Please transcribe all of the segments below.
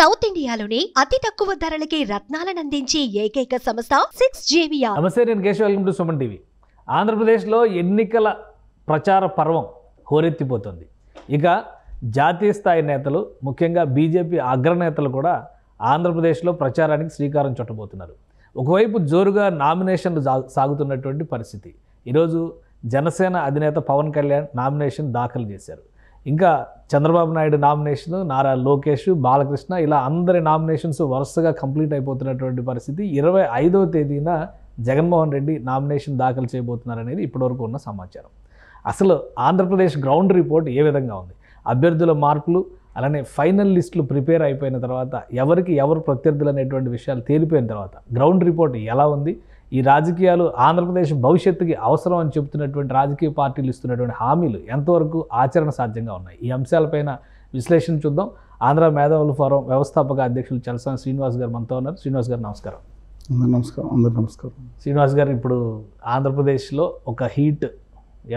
South ఇండియాలోని అతి తక్కువ ధరలకి రత్నాలను అందించే ఏకైక సంస్థ సిక్స్ జేవియా నమస్తే నేను Keshav welcome to Suman TV ఆంధ్రప్రదేశ్లో ఎన్నికల ప్రచార పర్వం హోరెత్తిపోతుంది ఇక జాతీయ స్థాయి నేతలు ముఖ్యంగా బీజేపీ అగ్రనేతలు కూడా ఆంధ్రప్రదేశ్లో ప్రచారానికి శ్రీకారం చుట్టబోతున్నారు ఒకవైపు జోరుగా నామినేషన్లు సాగుతున్నటువంటి పరిస్థితి ఈరోజు జనసేన అధినేత పవన్ కళ్యాణ్ నామినేషన్ దాఖలు చేశారు ఇంకా చంద్రబాబు నాయుడు నామినేషన్ నారా లోకేష్ బాలకృష్ణ ఇలా అందరి నామినేషన్స్ వరుసగా కంప్లీట్ అయిపోతున్నటువంటి పరిస్థితి ఇరవై ఐదవ తేదీన జగన్మోహన్ రెడ్డి నామినేషన్ దాఖలు చేయబోతున్నారనేది ఇప్పటివరకు ఉన్న సమాచారం అసలు ఆంధ్రప్రదేశ్ గ్రౌండ్ రిపోర్ట్ ఏ విధంగా ఉంది అభ్యర్థుల మార్పులు అలానే ఫైనల్ లిస్టులు ప్రిపేర్ అయిపోయిన తర్వాత ఎవరికి ఎవరు ప్రత్యర్థులు అనేటువంటి విషయాలు తేలిపోయిన తర్వాత గ్రౌండ్ రిపోర్ట్ ఎలా ఉంది ఈ రాజకీయాలు ఆంధ్రప్రదేశ్ భవిష్యత్తుకి అవసరం అని చెబుతున్నటువంటి రాజకీయ పార్టీలు ఇస్తున్నటువంటి హామీలు ఎంతవరకు ఆచరణ సాధ్యంగా ఉన్నాయి ఈ అంశాలపైన విశ్లేషణ చూద్దాం ఆంధ్ర మేధావుల ఫోరం వ్యవస్థాపక అధ్యక్షులు చలసాని శ్రీనివాస్ గారు మనతో ఉన్నారు శ్రీనివాస్ గారు నమస్కారం నమస్కారం అందరు నమస్కారం శ్రీనివాస్ గారు ఇప్పుడు ఆంధ్రప్రదేశ్లో ఒక హీట్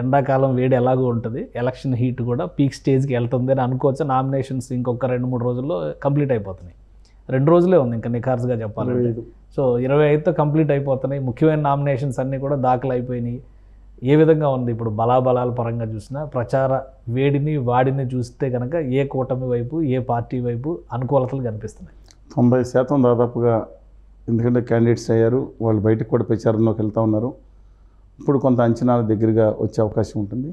ఎండాకాలం వేడి ఎలాగో ఉంటుంది ఎలక్షన్ హీట్ కూడా పీక్ స్టేజ్కి వెళ్తుంది అని అనుకోవచ్చు నామినేషన్స్ ఇంకొక రెండు మూడు రోజుల్లో కంప్లీట్ అయిపోతున్నాయి రెండు రోజులే ఉంది ఇంకా నిఖార్స్గా చెప్పాలి సో ఇరవై ఐదుతో కంప్లీట్ అయిపోతున్నాయి ముఖ్యమైన నామినేషన్స్ అన్నీ కూడా దాఖలు అయిపోయినాయి ఏ విధంగా ఉంది ఇప్పుడు బలాబలాల పరంగా చూసినా ప్రచార వేడిని వాడిని చూస్తే కనుక ఏ కూటమి వైపు ఏ పార్టీ వైపు అనుకూలతలు కనిపిస్తున్నాయి తొంభై శాతం దాదాపుగా ఎందుకంటే క్యాండిడేట్స్ అయ్యారు వాళ్ళు బయటకు కూడా ప్రచారంలోకి వెళ్తూ ఉన్నారు ఇప్పుడు కొంత అంచనాల దగ్గరగా వచ్చే అవకాశం ఉంటుంది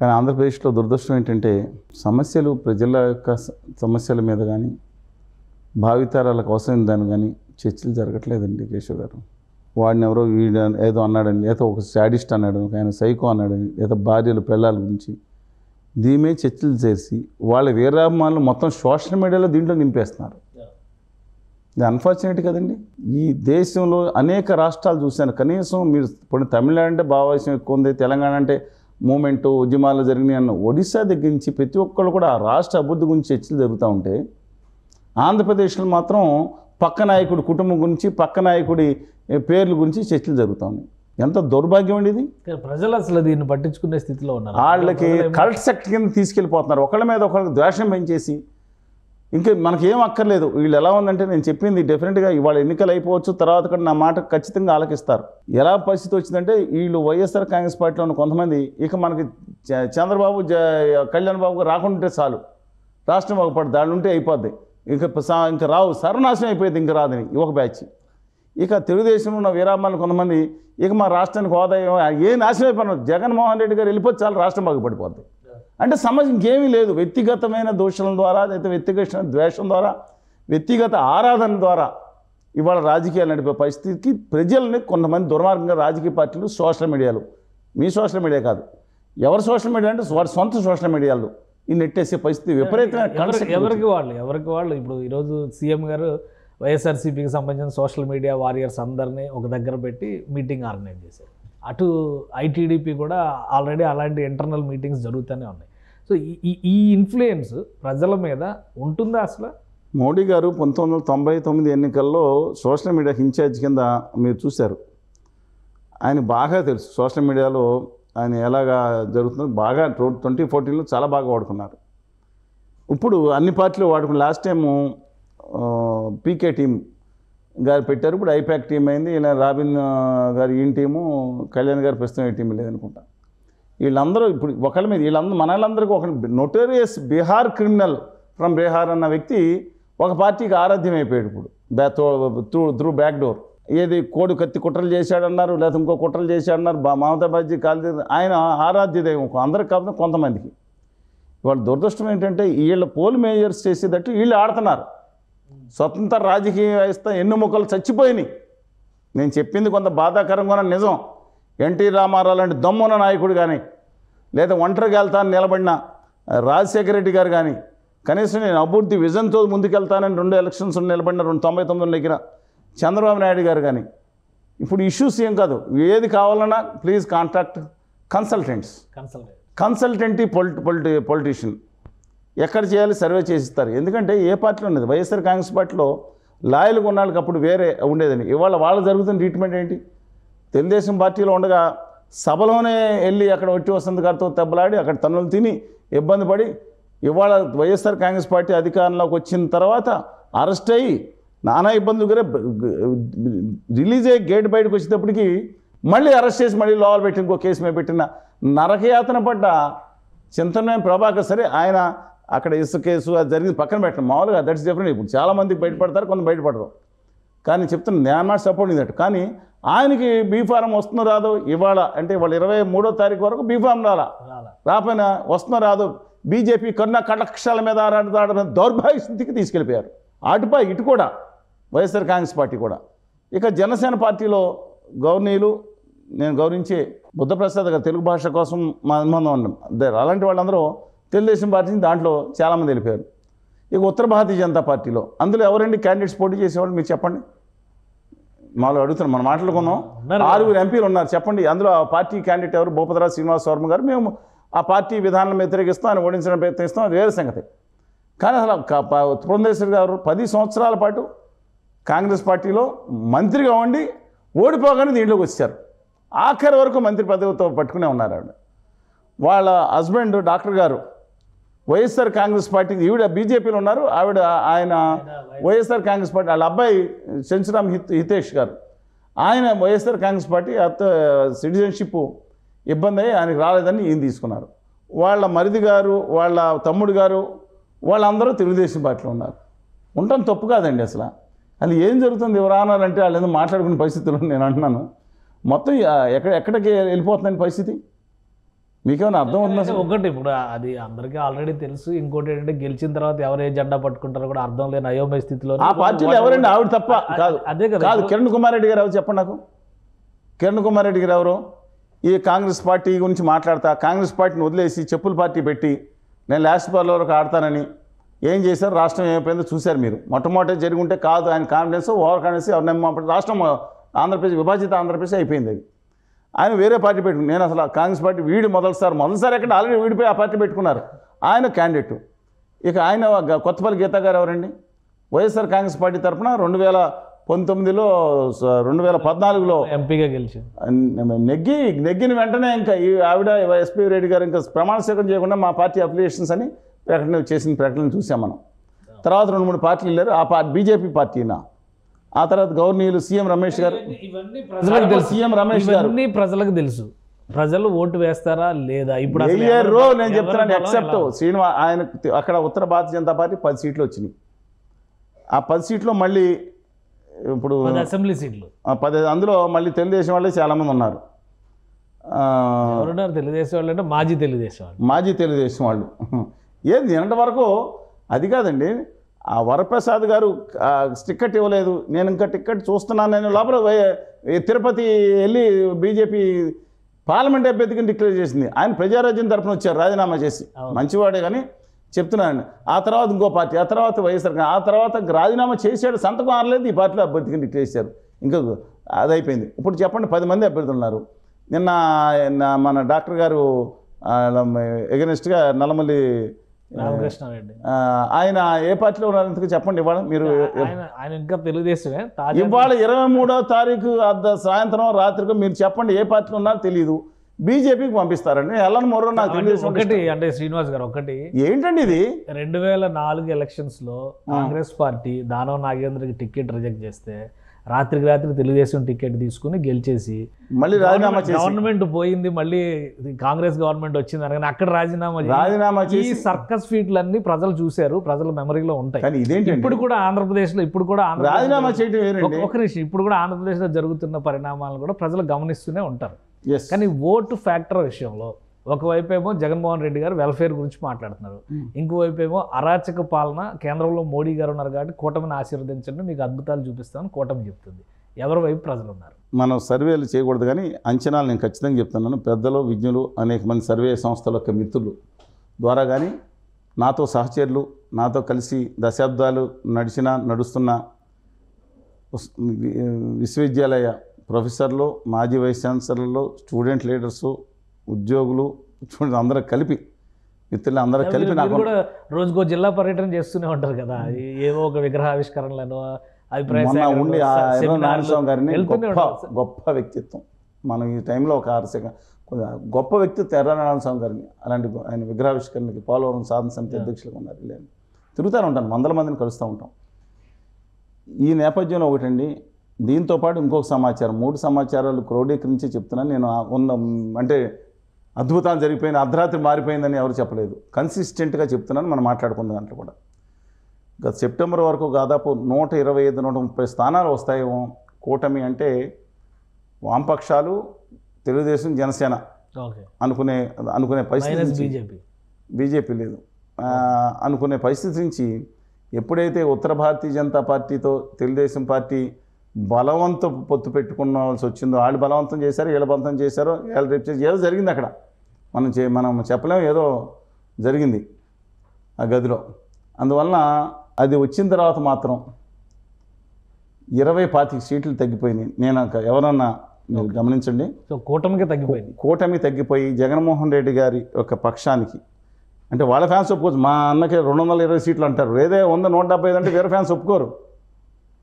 కానీ ఆంధ్రప్రదేశ్లో దురదృష్టం ఏంటంటే సమస్యలు ప్రజల యొక్క సమస్యల మీద కానీ భావితరాలకు అవసరం దాని కానీ చర్చలు జరగట్లేదండి కేశవ్ గారు వాడిని ఎవరో వీడు ఏదో అన్నాడని లేదా ఒక శాడిస్ట్ అన్నాడు ఆయన సైకో అన్నాడని లేదా భార్యలు పిల్లల గురించి దీమే చర్చలు చేసి వాళ్ళ వీరాభిమానులు మొత్తం సోషల్ మీడియాలో దీంట్లో నింపేస్తున్నారు ఇది అన్ఫార్చునేట్ కదండి ఈ దేశంలో అనేక రాష్ట్రాలు చూశాను కనీసం మీరు ఇప్పుడు తమిళనాడు అంటే భావావేశం ఎక్కువ ఉంది తెలంగాణ అంటే మూమెంట్ ఉద్యమాలు జరిగినాయి అన్న ఒడిశా దగ్గర నుంచి ప్రతి ఒక్కళ్ళు కూడా ఆ రాష్ట్ర అభివృద్ధి గురించి చర్చలు జరుగుతూ ఉంటే ఆంధ్రప్రదేశ్లో మాత్రం పక్క నాయకుడి కుటుంబం గురించి పక్క నాయకుడి పేర్ల గురించి చర్చలు జరుగుతూ ఉన్నాయి ఎంత దౌర్భాగ్యం అండి ఇది ప్రజలు అసలు దీన్ని పట్టించుకునే స్థితిలో ఉన్నారు వాళ్ళకి కల్ట్ సెక్ట్ కింద తీసుకెళ్ళిపోతున్నారు ఒకళ్ళ మీద ఒకరికి ద్వేషం పెంచేసి ఇంకా మనకేం అక్కర్లేదు వీళ్ళు ఎలా ఉందంటే నేను చెప్పింది డెఫినెట్గా ఇవాళ ఎన్నికలు అయిపోవచ్చు తర్వాత కూడా నా మాట ఖచ్చితంగా ఆలకిస్తారు ఎలా పరిస్థితి వచ్చిందంటే వీళ్ళు వైఎస్ఆర్ కాంగ్రెస్ పార్టీలో ఉన్న కొంతమంది ఇక మనకి చంద్రబాబు కళ్యాణ్ బాబు రాకుండా చాలు రాష్ట్రం ఒకపాటు దాని ఉంటే అయిపోద్ది ఇక ఇంక రావు సర్వనాశనం అయిపోయింది ఇంక రాదని ఒక బ్యాచ్ ఇక తెలుగుదేశం ఉన్న విరామాలు కొంతమంది ఇక మా రాష్ట్రానికి హోదా ఏ నాశనం అయిపోయినా జగన్మోహన్ రెడ్డి గారు వెళ్ళిపోతే చాలా రాష్ట్రం బాగుపడిపోద్ది అంటే సమస్య ఇంకేమీ లేదు వ్యక్తిగతమైన దూషణల ద్వారా లేదా వ్యక్తిగత ద్వేషం ద్వారా వ్యక్తిగత ఆరాధన ద్వారా ఇవాళ రాజకీయాలు నడిపే పరిస్థితికి ప్రజల్ని కొంతమంది దుర్మార్గంగా రాజకీయ పార్టీలు సోషల్ మీడియాలు మీ సోషల్ మీడియా కాదు ఎవరు సోషల్ మీడియా అంటే వారి సొంత సోషల్ మీడియాలు ఈ నెట్టేసే పరిస్థితి విపరీతమైన ఎవరికి వాళ్ళు ఎవరికి వాళ్ళు ఇప్పుడు ఈరోజు సీఎం గారు వైఎస్ఆర్సీపీకి సంబంధించిన సోషల్ మీడియా వారియర్స్ అందరినీ ఒక దగ్గర పెట్టి మీటింగ్ ఆర్గనైజ్ చేశారు అటు ఐటీడీపీ కూడా ఆల్రెడీ అలాంటి ఇంటర్నల్ మీటింగ్స్ జరుగుతూనే ఉన్నాయి సో ఈ ఈ ఇన్ఫ్లుయెన్స్ ప్రజల మీద ఉంటుందా అసలు మోడీ గారు పంతొమ్మిది వందల తొంభై తొమ్మిది ఎన్నికల్లో సోషల్ మీడియాకి ఇన్ఛార్జ్ కింద మీరు చూశారు ఆయన బాగా తెలుసు సోషల్ మీడియాలో ఆయన ఎలాగా జరుగుతుందో బాగా ట్వంటీ ఫోర్టీన్లో చాలా బాగా వాడుకున్నారు ఇప్పుడు అన్ని పార్టీలు వాడుకున్న లాస్ట్ టైము పీకే టీం గారు పెట్టారు ఇప్పుడు ఐపాక్ టీం అయింది ఇలా రాబిన్ గారు ఈ టీము కళ్యాణ్ గారు ప్రస్తుతం ఈ టీం లేదనుకుంటా వీళ్ళందరూ ఇప్పుడు ఒకళ్ళ మీద వీళ్ళందరూ మనందరికీ ఒక notorious Bihar criminal from Bihar అన్న వ్యక్తి ఒక పార్టీకి ఆరాధ్యం అయిపోయాడు ఇప్పుడు బ్యా త్రూ త్రూ బ్యాక్ డోర్ ఏది కోడి కత్తి కుట్రలు చేశాడన్నారు లేదా ఇంకో కుట్రలు చేశాడన్నారు మమతా బాజీ కాలి ఆయన ఆరాధ్య దైవం అందరికి కాదు కొంతమందికి వాళ్ళ దురదృష్టం ఏంటంటే వీళ్ళ పోల్ మేజర్స్ చేసేటట్టు వీళ్ళు ఆడుతున్నారు స్వతంత్ర రాజకీయ వ్యవస్థ ఎన్ని ముక్కలు చచ్చిపోయినాయి నేను చెప్పింది కొంత బాధాకరంగా నిజం ఎన్టీ రామారావు లాంటి దమ్మున నాయకుడు కానీ లేదా ఒంటరిగా వెళ్తాను నిలబడిన రాజశేఖర రెడ్డి గారు కానీ కనీసం నేను అభివృద్ధి విజన్తో ముందుకెళ్తానని రెండు ఎలక్షన్స్ నిలబడిన రెండు తొంభై తొమ్మిది దగ్గర చంద్రబాబు నాయుడు గారు కానీ ఇప్పుడు ఇష్యూస్ ఏం కాదు ఏది కావాలన్నా ప్లీజ్ కాంటాక్ట్ కన్సల్టెంట్స్ కన్సల్టెంట్ పొలిటి పొలిటి పొలిటీషియన్ ఎక్కడ చేయాలి సర్వే చేసిస్తారు ఎందుకంటే ఏ పార్టీలో ఉండేది వైఎస్ఆర్ కాంగ్రెస్ పార్టీలో లాయలు కొన్నాళ్ళకి అప్పుడు వేరే ఉండేదని ఇవాళ వాళ్ళు జరుగుతున్న ట్రీట్మెంట్ ఏంటి తెలుగుదేశం పార్టీలో ఉండగా సభలోనే వెళ్ళి అక్కడ వచ్చి వసంత గారితో దెబ్బలాడి అక్కడ తనులు తిని ఇబ్బంది పడి ఇవాళ వైఎస్ఆర్ కాంగ్రెస్ పార్టీ అధికారంలోకి వచ్చిన తర్వాత అరెస్ట్ అయ్యి నానా ఇబ్బందులు కూడా రిలీజ్ అయ్యి గేట్ బయటకు వచ్చేటప్పటికి మళ్ళీ అరెస్ట్ చేసి మళ్ళీ లోపల పెట్టి ఇంకో కేసు మీద పెట్టిన నరకయాతన పడ్డ చింతనమైన ప్రభాకర్ సరే ఆయన అక్కడ ఇసు కేసు అది జరిగింది పక్కన పెట్టడం మామూలుగా దట్స్ డిఫరెంట్ ఇప్పుడు చాలామంది బయటపడతారు కొంత బయటపడరు కానీ చెప్తున్నా నేను నాట్ సపోర్ట్ ఇదట్టు కానీ ఆయనకి బీఫారం వస్తుందో రాదు ఇవాళ అంటే ఇవాళ ఇరవై మూడో తారీఖు వరకు బీఫారం రాలా రాపోయినా వస్తుందో రాదు బీజేపీ కన్నా కటక్షాల మీద ఆడాడిన దౌర్భాగ్య స్థితికి తీసుకెళ్ళిపోయారు అటుపై ఇటు కూడా వైఎస్ఆర్ కాంగ్రెస్ పార్టీ కూడా ఇక జనసేన పార్టీలో గవర్నీలు నేను గౌరవించి బుద్ధప్రసాద్ గారు తెలుగు భాష కోసం మా అనుబంధం ఉన్నాం అలాంటి వాళ్ళందరూ తెలుగుదేశం పార్టీని దాంట్లో చాలామంది వెళ్ళిపోయారు ఇక ఉత్తర భారతీయ జనతా పార్టీలో అందులో ఎవరండి క్యాండిడేట్స్ పోటీ చేసేవాళ్ళు మీరు చెప్పండి మాలో అడుగుతున్నాం మనం మాట్లాడుకున్నాం ఆరుగురు ఎంపీలు ఉన్నారు చెప్పండి అందులో ఆ పార్టీ క్యాండిడేట్ ఎవరు భూపతిరాజ్ శ్రీనివాస వర్మ గారు మేము ఆ పార్టీ విధానం వ్యతిరేకిస్తాం ఆయన ఓడించడం ప్రయత్నిస్తాం వేరే సంగతి కానీ అసలు పురంధేశ్వరి గారు పది సంవత్సరాల పాటు కాంగ్రెస్ పార్టీలో మంత్రిగా ఉండి ఓడిపోగానే దీంట్లోకి వచ్చారు ఆఖరి వరకు మంత్రి పదవితో పట్టుకునే ఉన్నారు ఆవిడ వాళ్ళ హస్బెండ్ డాక్టర్ గారు వైఎస్ఆర్ కాంగ్రెస్ పార్టీకి ఈవిడ బీజేపీలో ఉన్నారు ఆవిడ ఆయన వైఎస్ఆర్ కాంగ్రెస్ పార్టీ వాళ్ళ అబ్బాయి చెంచురామ్ హిత్ హితేష్ గారు ఆయన వైఎస్ఆర్ కాంగ్రెస్ పార్టీ అత్త సిటిజన్షిప్ ఇబ్బంది అయ్యి ఆయనకు రాలేదని ఈయన తీసుకున్నారు వాళ్ళ మరిది గారు వాళ్ళ తమ్ముడు గారు వాళ్ళందరూ తెలుగుదేశం పార్టీలో ఉన్నారు ఉండటం తప్పు కాదండి అసలు అది ఏం జరుగుతుంది ఎవరానారు అంటే వాళ్ళు ఏదో మాట్లాడుకునే పరిస్థితులు నేను అంటున్నాను మొత్తం ఎక్కడ ఎక్కడికి వెళ్ళిపోతుందని పరిస్థితి మీకేమైనా అర్థం అవుతుందా సార్ ఒకటి ఇప్పుడు అది అందరికీ ఆల్రెడీ తెలుసు ఇంకోటి ఏంటంటే గెలిచిన తర్వాత ఎవరు ఏ జెండా పట్టుకుంటారో కూడా అర్థం లేని అయోమయ స్థితిలో ఆ పార్టీలో ఎవరండి ఆవిడ తప్ప కాదు అదే కదా కాదు కిరణ్ కుమార్ రెడ్డి గారు ఎవరు చెప్పండి నాకు కిరణ్ కుమార్ రెడ్డి గారు ఎవరు ఈ కాంగ్రెస్ పార్టీ గురించి మాట్లాడతా కాంగ్రెస్ పార్టీని వదిలేసి చెప్పుల పార్టీ పెట్టి నేను లాస్ట్ బాల్ వరకు ఆడతానని ఏం చేశారు రాష్ట్రం ఏమైపోయిందో చూశారు మీరు మొట్టమొదటి జరిగి ఉంటే కాదు ఆయన కాన్ఫిడెన్స్ ఓవర్ కాన్ఫిడెన్స్ ఎవరు రాష్ట్రం ఆంధ్రప్రదేశ్ విభాజిత ఆంధ్రప్రదేశ్ అయిపోయింది అది ఆయన వేరే పార్టీ పెట్టుకుని నేను అసలు కాంగ్రెస్ పార్టీ వీడి మొదలుసారి మొదటిసారి ఎక్కడ ఆల్రెడీ వీడిపోయి ఆ పార్టీ పెట్టుకున్నారు ఆయన క్యాండిడేట్ ఇక ఆయన కొత్తపల్లి గీత గారు ఎవరండి వైఎస్ఆర్ కాంగ్రెస్ పార్టీ తరఫున రెండు వేల పంతొమ్మిదిలో రెండు వేల పద్నాలుగులో ఎంపీగా గెలిచి నెగ్గి నెగ్గిన వెంటనే ఇంకా ఈ ఆవిడ ఎస్పీ రెడ్డి గారు ఇంకా ప్రమాణ స్వీకరణ చేయకుండా మా పార్టీ అప్లికేషన్స్ అని ప్రకటనలు చేసిన ప్రకటన చూసాం మనం తర్వాత రెండు మూడు పార్టీలు వెళ్ళారు ఆ పార్టీ బీజేపీ పార్టీనా ఆ తర్వాత గవర్నీయులు సీఎం రమేష్ గారు ప్రజలకు తెలుసు సీఎం రమేష్ గారు ప్రజలకు తెలుసు ప్రజలు ఓటు వేస్తారా లేదా ఇప్పుడు రో నేను చెప్తున్నాను ఎక్సెప్ట్ శ్రీనివా ఆయన అక్కడ ఉత్తర భారతీయ జనతా పార్టీ పది సీట్లు వచ్చినాయి ఆ పది సీట్లో మళ్ళీ ఇప్పుడు అసెంబ్లీ సీట్లు పది అందులో మళ్ళీ తెలుగుదేశం వాళ్ళే చాలామంది ఉన్నారు తెలుగుదేశం వాళ్ళు అంటే మాజీ తెలుగుదేశం వాళ్ళు మాజీ తెలుగుదేశం వాళ్ళు ఏది నిన్నటి వరకు అది కాదండి ఆ వరప్రసాద్ గారు టిక్కెట్ ఇవ్వలేదు నేను ఇంకా టిక్కెట్ చూస్తున్నాను నేను లోపల తిరుపతి వెళ్ళి బీజేపీ పార్లమెంట్ అభ్యర్థికి డిక్లేర్ చేసింది ఆయన ప్రజారాజ్యం తరఫున వచ్చారు రాజీనామా చేసి మంచివాడే కానీ చెప్తున్నాను ఆ తర్వాత ఇంకో పార్టీ ఆ తర్వాత వైఎస్ఆర్ ఆ తర్వాత రాజీనామా చేశాడు సంతకం ఆరలేదు ఈ పార్టీలో అభ్యర్థికి డిక్లేర్ చేశారు ఇంకా అదైపోయింది ఇప్పుడు చెప్పండి పది మంది అభ్యర్థులు ఉన్నారు నిన్న మన డాక్టర్ గారు ఎగనెస్ట్గా నల్లమల్లి ఆయన ఏ పార్టీలో ఉన్నారు చెప్పండి ఇవాళ మీరు ఆయన ఇంకా తెలుగుదేశమే ఇవాళ ఇరవై మూడో తారీఖు అర్ధ సాయంత్రం రాత్రికి మీరు చెప్పండి ఏ పార్టీలో ఉన్నారో తెలియదు బీజేపీకి పంపిస్తారండి ఎలా మోరో నాకు ఒకటి అంటే శ్రీనివాస్ గారు ఒకటి ఏంటండి ఇది రెండు వేల నాలుగు ఎలక్షన్స్ లో కాంగ్రెస్ పార్టీ దానవ నాగేంద్రకి టికెట్ రిజెక్ట్ చేస్తే రాత్రికి రాత్రి తెలుగుదేశం టికెట్ తీసుకుని గెలిచేసి మళ్ళీ రాజీనామా గవర్నమెంట్ పోయింది మళ్ళీ కాంగ్రెస్ గవర్నమెంట్ వచ్చింది అనగానే అక్కడ రాజీనామా రాజీనామా ఈ సర్కస్ ఫీట్లన్నీ ప్రజలు చూశారు ప్రజల మెమరీలో ఉంటాయి ఇప్పుడు కూడా ఆంధ్రప్రదేశ్ లో ఇప్పుడు కూడా రాజీనామా చేయడం ఒక నిమిషం ఇప్పుడు కూడా ఆంధ్రప్రదేశ్ లో జరుగుతున్న పరిణామాలను కూడా ప్రజలు గమనిస్తూనే ఉంటారు కానీ ఓటు ఫ్యాక్టర్ విషయంలో ఒకవైపు ఏమో జగన్మోహన్ రెడ్డి గారు వెల్ఫేర్ గురించి మాట్లాడుతున్నారు hmm. ఇంకోవైపు ఏమో అరాచక పాలన కేంద్రంలో మోడీ గారు ఉన్నారు కాబట్టి కూటమిని ఆశీర్వదించండి మీకు అద్భుతాలు చూపిస్తామని కూటమి చెప్తుంది ఎవరి వైపు ప్రజలు ఉన్నారు మనం సర్వేలు చేయకూడదు కానీ అంచనాలు నేను ఖచ్చితంగా చెప్తున్నాను పెద్దలు విజ్ఞులు అనేక మంది సర్వే సంస్థల యొక్క మిత్రులు ద్వారా కానీ నాతో సహచరులు నాతో కలిసి దశాబ్దాలు నడిచిన నడుస్తున్న విశ్వవిద్యాలయ ప్రొఫెసర్లు మాజీ వైస్ ఛాన్సలర్లు స్టూడెంట్ లీడర్సు ఉద్యోగులు స్టూడెంట్ అందరూ కలిపి మిత్రులు అందరూ కలిపి నాకు కూడా రోజుకో జిల్లా పర్యటన చేస్తూనే ఉంటారు కదా ఏవో ఒక విగ్రహావిష్కరణలను అభిప్రాయం ఉండి నారాయణస్వామి గారిని గొప్ప గొప్ప వ్యక్తిత్వం మనం ఈ టైంలో ఒక ఆరు సెకండ్ గొప్ప వ్యక్తిత్వం స్వామి గారిని అలాంటి ఆయన విగ్రహావిష్కరణకి పోలవరం సాధన సమితి అధ్యక్షులుగా ఉన్నారు లేని తిరుగుతూనే ఉంటాను వందల మందిని కలుస్తూ ఉంటాం ఈ నేపథ్యంలో ఒకటండి దీంతోపాటు ఇంకొక సమాచారం మూడు సమాచారాలు క్రోడీకరించి చెప్తున్నాను నేను ఉన్న అంటే అద్భుతాలు జరిగిపోయింది అర్ధరాత్రి మారిపోయిందని ఎవరు చెప్పలేదు కన్సిస్టెంట్గా చెప్తున్నాను మనం మాట్లాడుకున్న దాంట్లో కూడా గత సెప్టెంబర్ వరకు దాదాపు నూట ఇరవై ఐదు నూట ముప్పై స్థానాలు వస్తాయేమో కూటమి అంటే వామపక్షాలు తెలుగుదేశం జనసేన అనుకునే అనుకునే పరిస్థితి బీజేపీ బీజేపీ లేదు అనుకునే పరిస్థితి నుంచి ఎప్పుడైతే ఉత్తర భారతీయ జనతా పార్టీతో తెలుగుదేశం పార్టీ బలవంత పొత్తు పెట్టుకున్నాల్సి వచ్చిందో వాళ్ళు బలవంతం చేశారు వీళ్ళు బలవంతం చేశారో వీళ్ళు రేపు చేసి ఏదో జరిగింది అక్కడ మనం చే మనం చెప్పలేము ఏదో జరిగింది ఆ గదిలో అందువలన అది వచ్చిన తర్వాత మాత్రం ఇరవై పాతిక సీట్లు తగ్గిపోయినాయి నేను ఎవరన్నా మీరు గమనించండి సో కూటమికి తగ్గిపోయింది కూటమి తగ్గిపోయి జగన్మోహన్ రెడ్డి గారి యొక్క పక్షానికి అంటే వాళ్ళ ఫ్యాన్స్ ఒప్పుకోవచ్చు మా అన్నకి రెండు వందల ఇరవై సీట్లు అంటారు ఏదే వంద నూట డెబ్బై అంటే వేరే ఫ్యాన్స్ ఒప్పుకోరు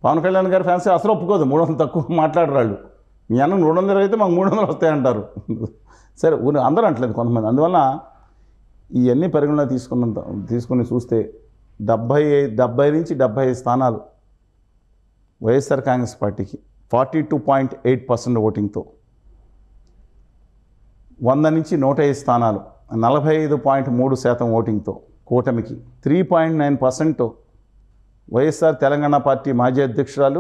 పవన్ కళ్యాణ్ గారి ఫ్యాన్స్ అసలు ఒప్పుకోదు మూడు వందలు తక్కువ మాట్లాడరాళ్ళు మీ అన్న మూడు వందలు అయితే మాకు మూడు వందలు వస్తాయంటారు సరే ఊరి అందరూ అంటలేదు కొంతమంది అందువల్ల ఇవన్నీ పరిగణన తీసుకున్న తీసుకుని చూస్తే డెబ్భై డెబ్భై నుంచి డెబ్భై స్థానాలు వైఎస్ఆర్ కాంగ్రెస్ పార్టీకి forty two point eight percent ఓటింగ్తో వంద నుంచి నూట ఐదు స్థానాలు నలభై ఐదు పాయింట్ మూడు శాతం ఓటింగ్తో కూటమికి three point nine percent YSR Telangana party మాజీ అధ్యక్షురాలు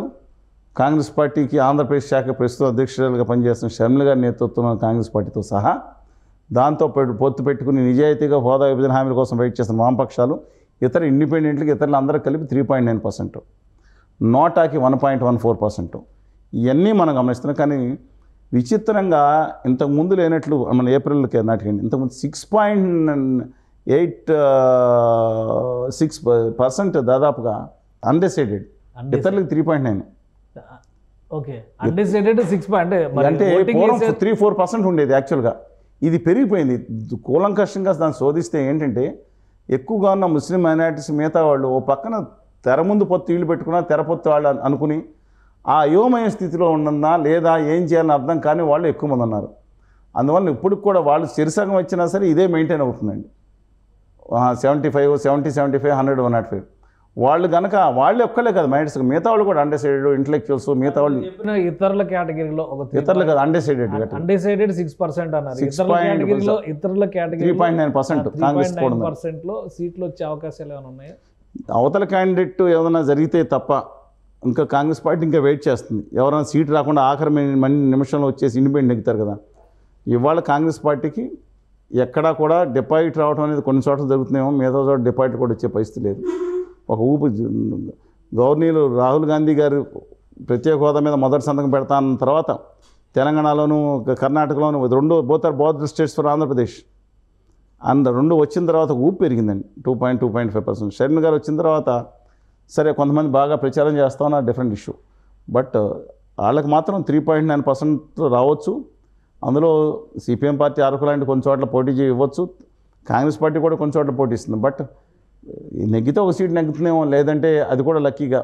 కాంగ్రెస్ పార్టీకి ఆంధ్రప్రదేశ్ శాఖ ప్రస్తుత అధ్యక్షురాలుగా పనిచేస్తున్న షర్మిల గారి నేతృత్వంలో కాంగ్రెస్ పార్టీతో సహా దాంతో పొత్తు పెట్టుకుని నిజాయితీగా హోదా విభజన హామీల కోసం వెయిట్ చేస్తున్న వామపక్షాలు ఇతర ఇండిపెండెంట్లకు ఇతరులు అందరూ కలిపి త్రీ పాయింట్ నైన్ పర్సెంట్ నోటాకి one point one four percent ఇవన్నీ మనం గమనిస్తున్నాం కానీ విచిత్రంగా ఇంతకుముందు లేనట్లు మన ఏప్రిల్కి నాటికండి ఇంతకుముందు six point eight six percent దాదాపుగా అన్డెసైడెడ్ ఇతరులకు three point nine six point అంటే త్రీ ఫోర్ పర్సెంట్ ఉండేది యాక్చువల్గా ఇది పెరిగిపోయింది కూలంకషంగా దాన్ని శోధిస్తే ఏంటంటే ఎక్కువగా ఉన్న ముస్లిం మైనారిటీస్ మిగతా వాళ్ళు ఓ పక్కన తెర ముందు పొత్తు ఇల్లు తెర పొత్తు వాళ్ళు అనుకుని ఆ అయోమయ స్థితిలో ఉన్నందా లేదా ఏం చేయాలని అర్థం కానీ వాళ్ళు ఎక్కువ మంది ఉన్నారు అందువల్ల ఇప్పుడు కూడా వాళ్ళు చిరుసగం వచ్చినా సరే ఇదే మెయింటైన్ అవుతుందండి seventy five seventy seventy five hundred one naught five వాళ్ళు కనుక వాళ్ళు ఒక్కలే కాదు మైండ్స్ మిగతా వాళ్ళు కూడా అండర్సైడెడ్ ఇంటలెక్చువల్స్ మిగతా వాళ్ళు చెప్పిన ఇతరుల కేటగిరీలో ఒక ఇతరుల కాదు అండర్సైడెడ్ అండర్సైడెడ్ సిక్స్ పర్సెంట్ అన్నారు ఇతరుల category point nine percent Congress లో సీట్లు వచ్చే అవకాశాలు ఏమైనా ఉన్నాయా అవతల క్యాండిడేట్ ఏదైనా జరిగితే తప్ప ఇంకా కాంగ్రెస్ పార్టీ ఇంకా వెయిట్ చేస్తుంది ఎవరైనా సీట్ రాకుండా ఆఖరి మన్ని నిమిషంలో వచ్చేసి ఇండిపెండెంట్ ఎగ్గుతారు కదా ఇవాళ కాంగ్రెస్ పార్టీకి ఎక్కడా కూడా డిపాజిట్ రావడం అనేది కొన్ని చోట్ల జరుగుతున్నాయేమో మిగతా చోట డిపాజిట్ కూడా వచ్చే పరిస్థితి లేదు ఒక ఊపు గవర్నీలు రాహుల్ గాంధీ గారు ప్రత్యేక హోదా మీద మొదటి సంతకం అన్న తర్వాత తెలంగాణలోను కర్ణాటకలోను రెండు both are are states for Andhra Pradesh and రెండు వచ్చిన తర్వాత ఊపు పెరిగిందండి two point two point five percent Sharan గారు వచ్చిన తర్వాత సరే కొంతమంది బాగా ప్రచారం చేస్తా ఉన్నారు డిఫరెంట్ ఇష్యూ బట్ వాళ్ళకి మాత్రం త్రీ పాయింట్ నైన్ పర్సెంట్ రావచ్చు అందులో సిపిఎం పార్టీ అరకు లాంటి కొన్ని చోట్ల పోటీ ఇవ్వచ్చు కాంగ్రెస్ పార్టీ కూడా కొన్ని చోట్ల పోటీ ఇస్తుంది బట్ నెగ్గితే ఒక సీట్ నెగ్గుతున్నాము లేదంటే అది కూడా లక్కీగా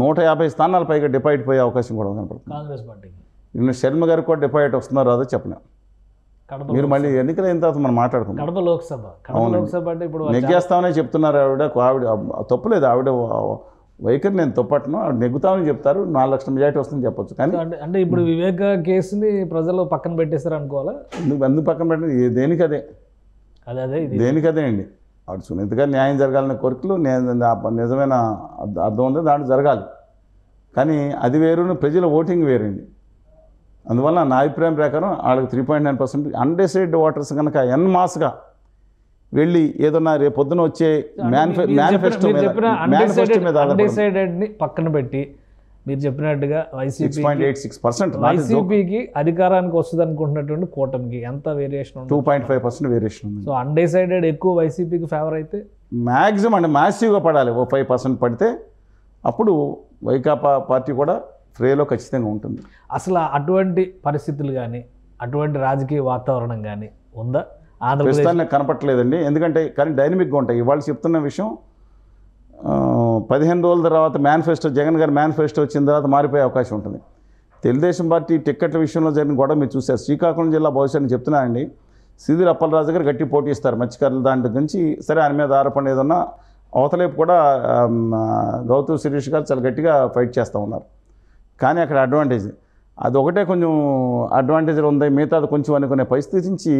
నూట యాభై స్థానాల పైగా డిపాయిట్ పోయే అవకాశం కూడా కనపడుతుంది కాంగ్రెస్ పార్టీ నిన్న శర్మ గారికి కూడా డిపాయిట్ వస్తున్నారు అదే చెప్పలేము మీరు మళ్ళీ ఎన్నికలు అయిన తర్వాత మనం మాట్లాడుకుందాం కడప లోక్సభ లోక్సభ అంటే ఇప్పుడు నెగ్గేస్తామనే చెప్తున్నారు ఆవిడ ఆవిడ తప్పలేదు ఆవిడ వైఖరి నేను తొప్పట్ను ఆవిడ నెగ్గుతామని చెప్తారు నాలుగు లక్షల మెజార్టీ వస్తుందని చెప్పొచ్చు కానీ అంటే ఇప్పుడు వివేక కేసుని ప్రజలు పక్కన పెట్టేస్తారు అనుకోవాలా ఎందుకు అందుకు పక్కన పెట్టిన దేనికదే అదే అదే దేనికదే అండి అటు సున్నితగా న్యాయం జరగాలనే కోరికలు నిజమైన అర్థం ఉంది దాంట్లో జరగాలి కానీ అది వేరును ప్రజల ఓటింగ్ వేరండి అందువల్ల నా అభిప్రాయం ప్రకారం వాళ్ళకి three point nine percent undecided voters కనుక ఎన్ మాస్గా వెళ్ళి ఏదన్నా రేపు పొద్దున వచ్చే మేనిఫెస్టో మీద పక్కన పెట్టి మీరు చెప్పినట్టుగా వైసీపీకి అధికారానికి వస్తుంది అనుకుంటున్నటువంటి కూటమికి ఎంత variation two point five percent variation ఉంది సో అన్డిసైడెడ్ ఎక్కువ వైసీపీకి ఫేవర్ అయితే మ్యాక్సిమం అంటే మ్యాసివ్గా పడాలి ఓ ఫైవ్ పర్సెంట్ పడితే అప్పుడు వైకాపా పార్టీ కూడా ఫ్రేలో ఖచ్చితంగా ఉంటుంది అసలు అటువంటి పరిస్థితులు కానీ అటువంటి రాజకీయ వాతావరణం కానీ ఉందా ఆంధ్రప్రదేశ్ కనపట్లేదండి ఎందుకంటే కానీ డైనమిక్గా ఉంటాయి ఇవాళ చెప్తున్న విషయం పదిహేను రోజుల తర్వాత మేనిఫెస్టో జగన్ గారి మేనిఫెస్టో వచ్చిన తర్వాత మారిపోయే అవకాశం ఉంటుంది తెలుగుదేశం పార్టీ టిక్కెట్ల విషయంలో జరిగిన గొడవ మీరు చూసారు శ్రీకాకుళం జిల్లా భవిష్యత్తు చెప్తున్నానండి సిదిరి అప్పలరాజు గారు గట్టి పోటీ ఇస్తారు మత్స్యకారుల దాంట్లో నుంచి సరే ఆయన మీద ఆరోపణ ఏదన్నా అవతలేపు కూడా గౌతమ్ శిరీష్ గారు చాలా గట్టిగా ఫైట్ చేస్తూ ఉన్నారు కానీ అక్కడ అడ్వాంటేజ్ అది ఒకటే కొంచెం అడ్వాంటేజ్ ఉంది మిగతా అది కొంచెం అనుకునే పరిస్థితి నుంచి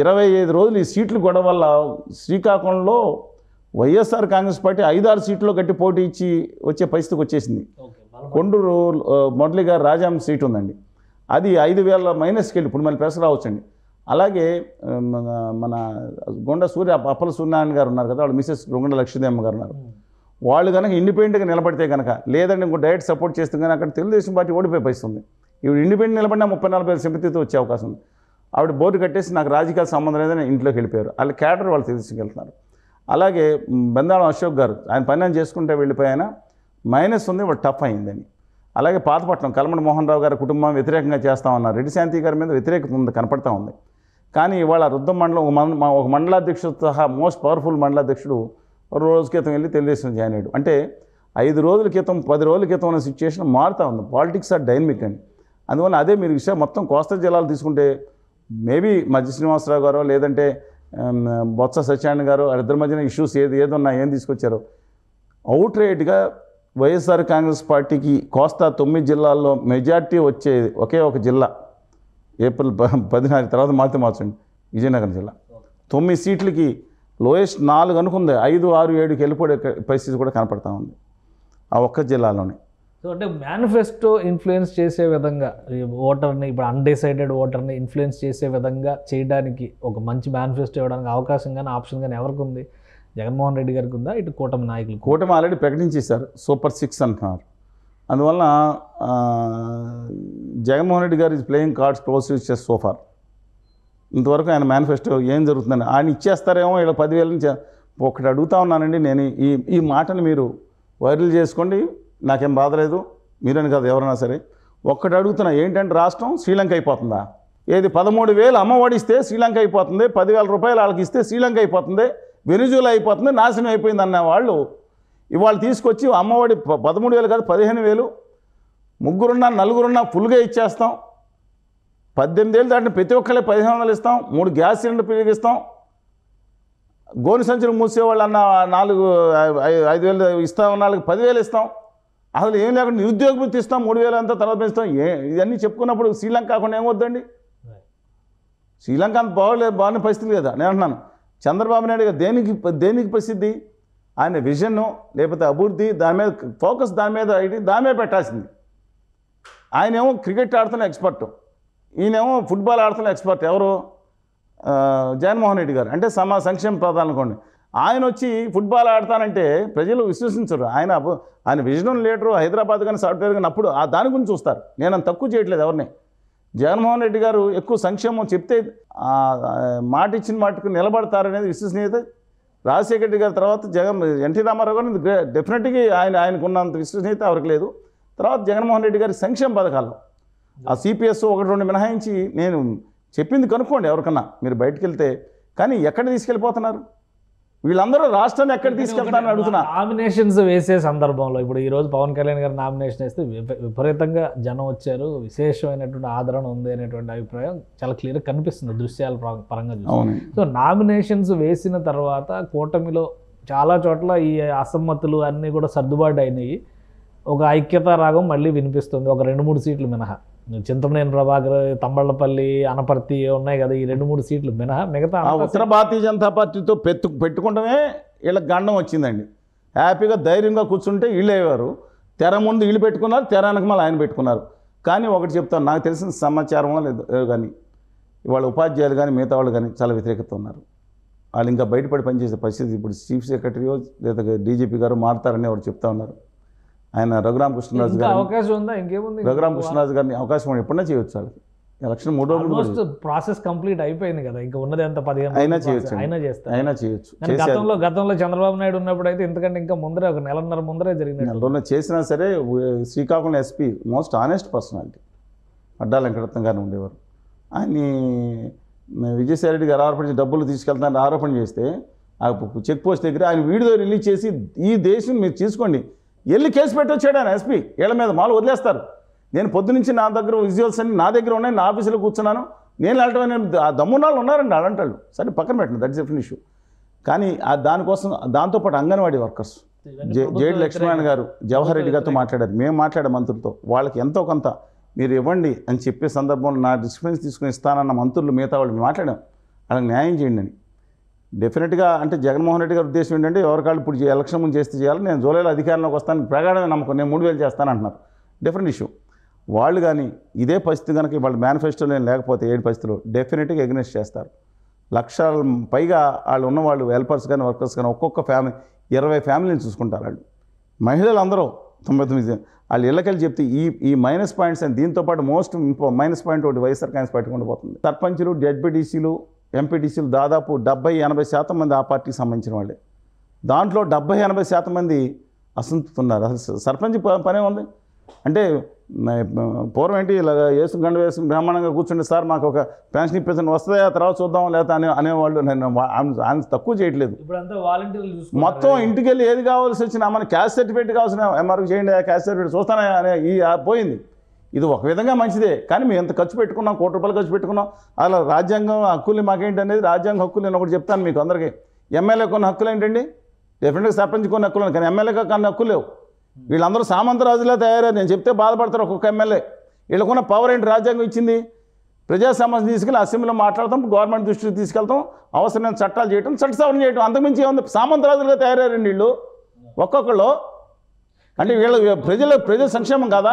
ఇరవై ఐదు రోజులు ఈ సీట్లు గొడవ వల్ల శ్రీకాకుళంలో వైఎస్ఆర్ కాంగ్రెస్ పార్టీ ఐదారు సీట్లో గట్టి పోటీ ఇచ్చి వచ్చే పరిస్థితికి వచ్చేసింది కొండూరు మురళి గారు రాజాం సీట్ ఉందండి అది ఐదు వేల మైనస్కి వెళ్ళి ఇప్పుడు మళ్ళీ పెస రావచ్చండి అలాగే మన గొండ సూర్య అప్పల సూర్యనారాయణ గారు ఉన్నారు కదా వాళ్ళు మిసెస్ గొండ లక్ష్మీదేమ్మ గారు ఉన్నారు వాళ్ళు కనుక ఇండిపెండెంట్గా నిలబడితే కనుక లేదంటే ఇంకో డైరెక్ట్ సపోర్ట్ చేస్తే కానీ అక్కడ తెలుగుదేశం పార్టీ ఓడిపోయి ఉంది ఇప్పుడు ఇండిపెండెంట్ నిలబడినా ముప్పై నలభై వేల సింపతితో వచ్చే అవకాశం ఉంది ఆవిడ బోర్డు కట్టేసి నాకు రాజకీయాల సంబంధం లేదని ఇంట్లోకి వెళ్ళిపోయారు వాళ్ళ క్యాడర్ వాళ్ళు తెలుసుకెళ్తున్నారు అలాగే బందాళం అశోక్ గారు ఆయన పని అని చేసుకుంటే వెళ్ళిపోయాయన మైనస్ ఉంది వాడు టఫ్ అయిందని అలాగే పాతపట్నం కలమణ మోహన్ రావు గారి కుటుంబం వ్యతిరేకంగా చేస్తామన్నారు రెడ్డి శాంతి గారి మీద వ్యతిరేకత ఉంది కనపడతా ఉంది కానీ ఇవాళ రుద్దం మండలం ఒక మన ఒక మండలాధ్యక్షుడు సహా మోస్ట్ పవర్ఫుల్ మండలాధ్యక్షుడు ఒక రోజు క్రితం వెళ్ళి తెలుగుదేశం జాయిన్ అయ్యాడు అంటే ఐదు రోజుల క్రితం పది రోజుల క్రితం ఉన్న సిచ్యువేషన్ మారుతూ ఉంది పాలిటిక్స్ ఆర్ డైనమిక్ అండి అందువల్ల అదే మీరు విషయం మొత్తం కోస్తా జిల్లాలు తీసుకుంటే మేబీ మధ్య శ్రీనివాసరావు గారో లేదంటే Uh, బొత్స సత్యనారాయణ గారు వాళ్ళిద్దరి మధ్యన ఇష్యూస్ ఏది ఉన్నా ఏం తీసుకొచ్చారు అవుట్ వైఎస్ఆర్ కాంగ్రెస్ పార్టీకి కోస్తా తొమ్మిది జిల్లాల్లో మెజార్టీ వచ్చేది ఒకే ఒక జిల్లా ఏప్రిల్ పదినారు తర్వాత మారితే మార్చండి విజయనగరం జిల్లా తొమ్మిది సీట్లకి లోయెస్ట్ నాలుగు అనుకుంది ఐదు ఆరు ఏడుకి వెళ్ళిపోయే పరిస్థితి కూడా కనపడతా ఉంది ఆ ఒక్క జిల్లాలోనే సో అంటే మేనిఫెస్టో ఇన్ఫ్లుయెన్స్ చేసే విధంగా ఓటర్ని ఇప్పుడు అన్డిసైడెడ్ ఓటర్ని ఇన్ఫ్లుయెన్స్ చేసే విధంగా చేయడానికి ఒక మంచి మేనిఫెస్టో ఇవ్వడానికి అవకాశం కానీ ఆప్షన్ కానీ ఎవరికి ఉంది జగన్మోహన్ రెడ్డి గారికి ఉందా ఇటు కూటమి నాయకులు కూటమి ఆల్రెడీ ప్రకటించేశారు సూపర్ సిక్స్ అంటున్నారు అందువల్ల జగన్మోహన్ రెడ్డి గారు is playing cards close use chest so far ఇంతవరకు ఆయన మేనిఫెస్టో ఏం జరుగుతుందని ఆయన ఇచ్చేస్తారేమో ఇలా పదివేల నుంచి ఒకటి అడుగుతా ఉన్నానండి నేను ఈ ఈ మాటను మీరు వైరల్ చేసుకోండి నాకేం బాధ లేదు మీరని కాదు ఎవరైనా సరే ఒక్కటి అడుగుతున్నా ఏంటంటే రాష్ట్రం శ్రీలంక అయిపోతుందా ఏది పదమూడు వేలు అమ్మఒడి ఇస్తే శ్రీలంక అయిపోతుంది పదివేల రూపాయలు వాళ్ళకి ఇస్తే శ్రీలంక అయిపోతుంది వెనుజులా అయిపోతుంది నాశనం అయిపోయింది అన్న వాళ్ళు ఇవాళ తీసుకొచ్చి అమ్మఒడి పదమూడు వేలు కాదు పదిహేను వేలు ముగ్గురున్నా నలుగురున్నా ఫుల్గా ఇచ్చేస్తాం పద్దెనిమిది ఏళ్ళు దాటిన ప్రతి ఒక్కళ్ళే పదిహేను వందలు ఇస్తాం మూడు గ్యాస్ సిలిండర్ పిలిగిస్తాం గోని సంచులు మూసేవాళ్ళు అన్న నాలుగు ఐదు వేలు ఇస్తాం వాళ్ళకి పదివేలు ఇస్తాం అసలు ఏం లేకుండా నిరుద్యోగం తీస్తాం మూడు వేలు అంతా తర్వాత పెంచుతాం ఏ ఇవన్నీ చెప్పుకున్నప్పుడు శ్రీలంక కాకుండా ఏమవుద్దండి శ్రీలంక అంత బాగోలేదు బాగున్న పరిస్థితి కదా నేను అంటున్నాను చంద్రబాబు నాయుడు గారు దేనికి దేనికి ప్రసిద్ధి ఆయన విజన్ను లేకపోతే అభివృద్ధి దాని మీద ఫోకస్ దాని మీద ఇది దాని మీద పెట్టాల్సింది ఆయనేమో క్రికెట్ ఆడుతున్న ఎక్స్పర్ట్ ఈయనేమో ఫుట్బాల్ ఆడుతున్న ఎక్స్పర్ట్ ఎవరు జగన్మోహన్ రెడ్డి గారు అంటే సమా సంక్షేమ ప్రధానకోండి ఆయన వచ్చి ఫుట్బాల్ ఆడతానంటే ప్రజలు విశ్వసించరు ఆయన ఆయన విజన్ లీడరు హైదరాబాద్ కానీ సాఫ్ట్వేర్ కానీ అప్పుడు ఆ దాని గురించి చూస్తారు నేను అంత తక్కువ చేయట్లేదు ఎవరిని జగన్మోహన్ రెడ్డి గారు ఎక్కువ సంక్షేమం చెప్తే మాట ఇచ్చిన మాటకు నిలబడతారనేది విశ్వసనీయత రాజశేఖర రెడ్డి గారి తర్వాత జగన్ ఎన్టీ రామారావు గారు డెఫినెట్గా ఆయన ఆయనకున్నంత విశ్వసనీయత ఎవరికి లేదు తర్వాత జగన్మోహన్ రెడ్డి గారి సంక్షేమ పథకాలు ఆ సిపిఎస్ ఒకటి రెండు మినహాయించి నేను చెప్పింది కనుక్కోండి ఎవరికన్నా మీరు బయటకు వెళ్తే కానీ ఎక్కడ తీసుకెళ్ళిపోతున్నారు వీళ్ళందరూ రాష్ట్రాన్ని ఎక్కడ తీసుకెళ్తారని అడుగుతున్నా నామినేషన్స్ వేసే సందర్భంలో ఇప్పుడు ఈరోజు పవన్ కళ్యాణ్ గారు నామినేషన్ వేస్తే విపరీతంగా జనం వచ్చారు విశేషమైనటువంటి ఆదరణ ఉంది అనేటువంటి అభిప్రాయం చాలా క్లియర్గా కనిపిస్తుంది దృశ్యాల పరంగా చూసి సో నామినేషన్స్ వేసిన తర్వాత కూటమిలో చాలా చోట్ల ఈ అసమ్మతులు అన్నీ కూడా సర్దుబాటు అయినాయి ఒక ఐక్యతా రాగం మళ్ళీ వినిపిస్తుంది ఒక రెండు మూడు సీట్లు మినహా చింతమనేని ప్రభాకర్ తంబళ్ళపల్లి అనపర్తి ఉన్నాయి కదా ఈ రెండు మూడు సీట్లు మినహా మిగతా ఉత్తర భారతీయ జనతా పార్టీతో పెట్టు పెట్టుకుంటమే వీళ్ళకి గండం వచ్చిందండి హ్యాపీగా ధైర్యంగా కూర్చుంటే వీళ్ళు అయ్యేవారు తెర ముందు వీళ్ళు పెట్టుకున్నారు తెర మళ్ళీ ఆయన పెట్టుకున్నారు కానీ ఒకటి చెప్తాను నాకు తెలిసిన సమాచారం లేదు కానీ వాళ్ళ ఉపాధ్యాయులు కానీ మిగతా వాళ్ళు కానీ చాలా వ్యతిరేకత ఉన్నారు వాళ్ళు ఇంకా బయటపడి పనిచేసే పరిస్థితి ఇప్పుడు చీఫ్ సెక్రటరీయో లేదా డీజీపీ గారు మారుతారని ఎవరు చెప్తా ఉన్నారు ఆయన రఘురామ కృష్ణరాజు గారు అవకాశం ఉందా ఇంకేముంది రఘురామ కృష్ణరాజు గారిని అవకాశం ఎప్పుడైనా చేయొచ్చు సార్ ఎలక్షన్ మూడు రోజులు ప్రాసెస్ కంప్లీట్ అయిపోయింది కదా ఇంకా ఉన్నది ఎంత పదిహేను అయినా చేయొచ్చు అయినా చేస్తారు అయినా చేయొచ్చు గతంలో గతంలో చంద్రబాబు నాయుడు ఉన్నప్పుడు అయితే ఎందుకంటే ఇంకా ముందరే ఒక నెలన్నర ముందరే జరిగింది నెలలోనే చేసినా సరే Srikakulam SP most honest personality Addala Venkataratnam గారిని ఉండేవారు ఆయన్ని రెడ్డి గారు ఆరోపించి డబ్బులు తీసుకెళ్తానని ఆరోపణ చేస్తే ఆ చెక్ పోస్ట్ దగ్గర ఆయన వీడియో రిలీజ్ చేసి ఈ దేశం మీరు తీసుకోండి వెళ్ళి కేసు వచ్చాడు ఆయన ఎస్పీ వీళ్ళ మీద మాలు వదిలేస్తారు నేను పొద్దునుంచి నా దగ్గర విజువల్స్ అన్ని నా దగ్గర ఉన్నాయి నా ఆఫీసులో కూర్చున్నాను నేను వెళ్ళటం నేను ఆ దమ్మున్నాళ్ళు ఉన్నారండి అలాంటి వాళ్ళు సరే పక్కన పెట్టండి దట్ ఎఫ్ ఇష్యూ కానీ ఆ దానికోసం దాంతోపాటు anganwadi workers J JD Lakshman గారు జవహర్ రెడ్డి గారితో మాట్లాడారు మేము మాట్లాడే మంత్రులతో వాళ్ళకి ఎంతో కొంత మీరు ఇవ్వండి అని చెప్పే సందర్భంలో నా డిస్పెన్స్ తీసుకుని ఇస్తానన్న మంత్రులు మిగతా వాళ్ళు మాట్లాడాం వాళ్ళకి న్యాయం చేయండి అని డెఫినెట్గా అంటే జగన్మోహన్ రెడ్డి గారి ఉద్దేశం ఏంటంటే కాళ్ళు ఇప్పుడు ఎలక్షన్ ముందు చేస్తే చేయాలి నేను జూలైలో అధికారంలోకి వస్తాను ప్రగాఢ నమ్మకం నేను మూడు వేలు చేస్తాను అంటున్నారు డిఫరెంట్ ఇష్యూ వాళ్ళు కానీ ఇదే పరిస్థితి కనుక వాళ్ళ నేను లేకపోతే ఏడు పరిస్థితులు డెఫినెట్గా ఎగ్నెస్ట్ చేస్తారు లక్షల పైగా వాళ్ళు ఉన్నవాళ్ళు హెల్పర్స్ కానీ వర్కర్స్ కానీ ఒక్కొక్క ఫ్యామిలీ ఇరవై ఫ్యామిలీని చూసుకుంటారు వాళ్ళు మహిళలు అందరూ తొంభై తొమ్మిది వాళ్ళు ఇళ్ళకెళ్ళి చెప్తే ఈ ఈ మైనస్ పాయింట్స్ అని దీంతోపాటు మోస్ట్ మైనస్ పాయింట్ ఒకటి వైఎస్ఆర్ కాంగ్రెస్ పార్టీ పోతుంది సర్పంచులు డెడ్బిటీసీలు ఎంపీటీసీలు దాదాపు డెబ్బై ఎనభై శాతం మంది ఆ పార్టీకి సంబంధించిన వాళ్ళే దాంట్లో డెబ్బై ఎనభై శాతం మంది అసంతున్నారు అసలు సర్పంచ్ పనే ఉంది అంటే పూర్వం ఏంటి ఇలా వేసు గండు వేసు బ్రహ్మాండంగా కూర్చుంటే సార్ మాకు ఒక పెన్షన్ ఇప్పించండి వస్తుందా తర్వాత చూద్దాం లేదా అనే అనేవాళ్ళు నేను ఆయన తక్కువ చేయట్లేదు మొత్తం ఇంటికి వెళ్ళి ఏది కావాల్సి వచ్చినా మన క్యాష్ సర్టిఫికేట్ కావాల్సిన ఎంఆర్కి చేయండి క్యాష్ సర్టిఫికేట్ చూస్తానే అనే ఈ పోయింది ఇది ఒక విధంగా మంచిదే కానీ మేము ఎంత ఖర్చు పెట్టుకున్నాం కోటి రూపాయలు ఖర్చు పెట్టుకున్నాం అలా రాజ్యాంగం హక్కులు మాకేంటి అనేది రాజ్యాంగ హక్కులు నేను ఒకటి చెప్తాను మీకు అందరికీ ఎమ్మెల్యే కొన్ని హక్కులు ఏంటండి డెఫినెట్గా సర్పంచ్ కొన్ని హక్కులు కానీ ఎమ్మెల్యేగా కొన్ని హక్కులు లేవు వీళ్ళందరూ రాజులే తయారయ్యారు నేను చెప్తే బాధపడతారు ఒక్కొక్క ఎమ్మెల్యే వీళ్ళకున్న పవర్ ఏంటి రాజ్యాంగం ఇచ్చింది ప్రజా సమస్య తీసుకెళ్ళి అసెంబ్లీలో మాట్లాడతాం గవర్నమెంట్ దృష్టికి తీసుకెళ్తాం అవసరమైన చట్టాలు చేయటం చట్ట సవరణ చేయటం అంతకుమించి ఏముంది రాజులుగా తయారయ్యారండి వీళ్ళు ఒక్కొక్కళ్ళు అంటే వీళ్ళ ప్రజలు ప్రజల సంక్షేమం కదా